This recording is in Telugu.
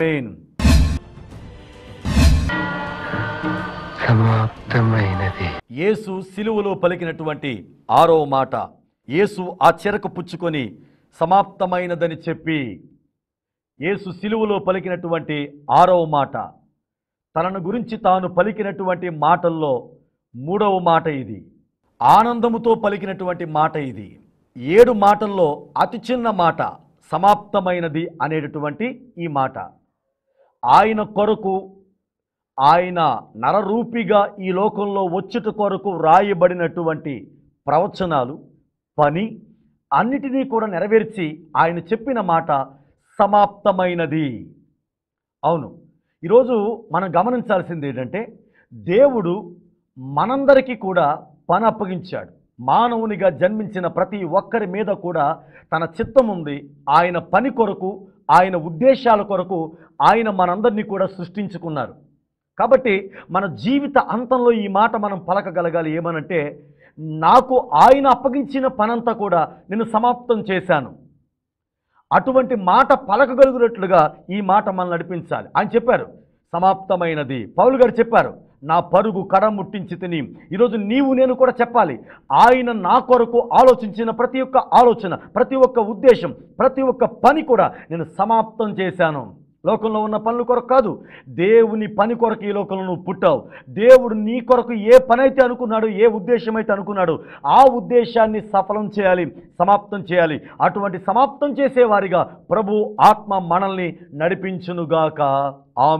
పెయిన్ ఏసు సిలువలో పలికినటువంటి ఆరో మాట ఏసు ఆ చెరకు పుచ్చుకొని సమాప్తమైనదని చెప్పి ఏసు సిలువలో పలికినటువంటి ఆరవ మాట తనను గురించి తాను పలికినటువంటి మాటల్లో మూడవ మాట ఇది ఆనందముతో పలికినటువంటి మాట ఇది ఏడు మాటల్లో అతి చిన్న మాట సమాప్తమైనది అనేటటువంటి ఈ మాట ఆయన కొరకు ఆయన నరరూపిగా ఈ లోకంలో వచ్చిట కొరకు వ్రాయబడినటువంటి ప్రవచనాలు పని అన్నిటినీ కూడా నెరవేర్చి ఆయన చెప్పిన మాట సమాప్తమైనది అవును ఈరోజు మనం గమనించాల్సింది ఏంటంటే దేవుడు మనందరికీ కూడా పని అప్పగించాడు మానవునిగా జన్మించిన ప్రతి ఒక్కరి మీద కూడా తన చిత్తం ఉంది ఆయన పని కొరకు ఆయన ఉద్దేశాల కొరకు ఆయన మనందరినీ కూడా సృష్టించుకున్నారు కాబట్టి మన జీవిత అంతంలో ఈ మాట మనం పలకగలగాలి ఏమనంటే నాకు ఆయన అప్పగించిన పనంతా కూడా నేను సమాప్తం చేశాను అటువంటి మాట పలకగలుగునట్లుగా ఈ మాట మనం నడిపించాలి ఆయన చెప్పారు సమాప్తమైనది పౌలు గారు చెప్పారు నా పరుగు కడ ముట్టించి తిని ఈరోజు నీవు నేను కూడా చెప్పాలి ఆయన నా కొరకు ఆలోచించిన ప్రతి ఒక్క ఆలోచన ప్రతి ఒక్క ఉద్దేశం ప్రతి ఒక్క పని కూడా నేను సమాప్తం చేశాను లోకంలో ఉన్న పనుల కొరకు కాదు దేవుని పని కొరకు ఈ లోకంలో నువ్వు పుట్టావు దేవుడు నీ కొరకు ఏ పని అయితే అనుకున్నాడు ఏ ఉద్దేశం అయితే అనుకున్నాడు ఆ ఉద్దేశాన్ని సఫలం చేయాలి సమాప్తం చేయాలి అటువంటి సమాప్తం చేసేవారిగా ప్రభు ఆత్మ మనల్ని నడిపించునుగాక ఆ